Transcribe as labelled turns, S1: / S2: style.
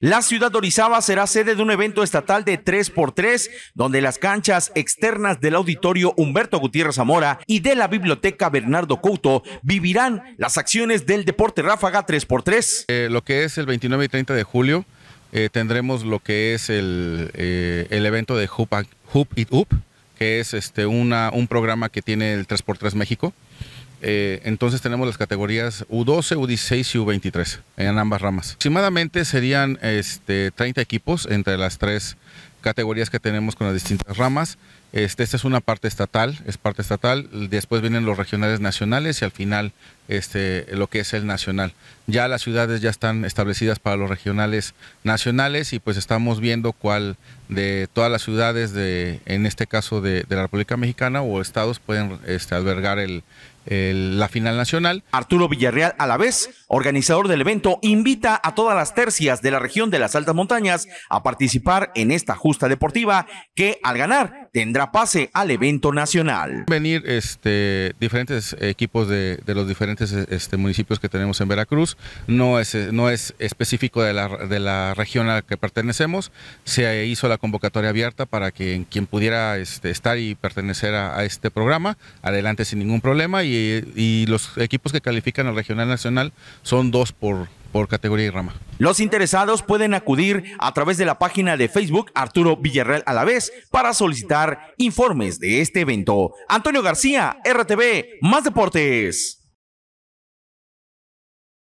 S1: La ciudad de Orizaba será sede de un evento estatal de 3x3, donde las canchas externas del auditorio Humberto Gutiérrez Zamora y de la
S2: biblioteca Bernardo Couto vivirán las acciones del deporte ráfaga 3x3. Eh, lo que es el 29 y 30 de julio eh, tendremos lo que es el, eh, evento de Hoop, It Up, que es este, una, un programa que tiene el 3x3 México. Eh, entonces tenemos las categorías U12, U16 y U23 en ambas ramas. Aproximadamente serían este, 30 equipos entre las tres categorías que tenemos con las distintas ramas. Este, esta es una parte estatal, es parte estatal, después vienen los regionales nacionales y al final este, lo que es el nacional. Ya las ciudades ya están establecidas para los regionales nacionales y pues estamos viendo cuál de todas las ciudades, de, en este caso de, la República Mexicana o estados, pueden este, albergar el, la final nacional. Arturo Villarreal, a la vez organizador del evento,
S1: invita a todas las tercias de la región de las altas montañas a participar en esta justa deportiva que al ganar tendrá pase al evento nacional.
S2: Venir este, diferentes equipos de, los diferentes este, municipios que tenemos en Veracruz, no es, no es específico de la, de la región a la que pertenecemos, se hizo la convocatoria abierta para que quien pudiera este, estar y pertenecer a, este programa, adelante sin ningún problema y, y los equipos que califican al regional nacional son dos por, por categoría y rama. Los interesados pueden acudir a través de la página de Facebook Arturo Villarreal
S1: a la vez para solicitar informes de este evento. Antonio García, RTV, Más Deportes.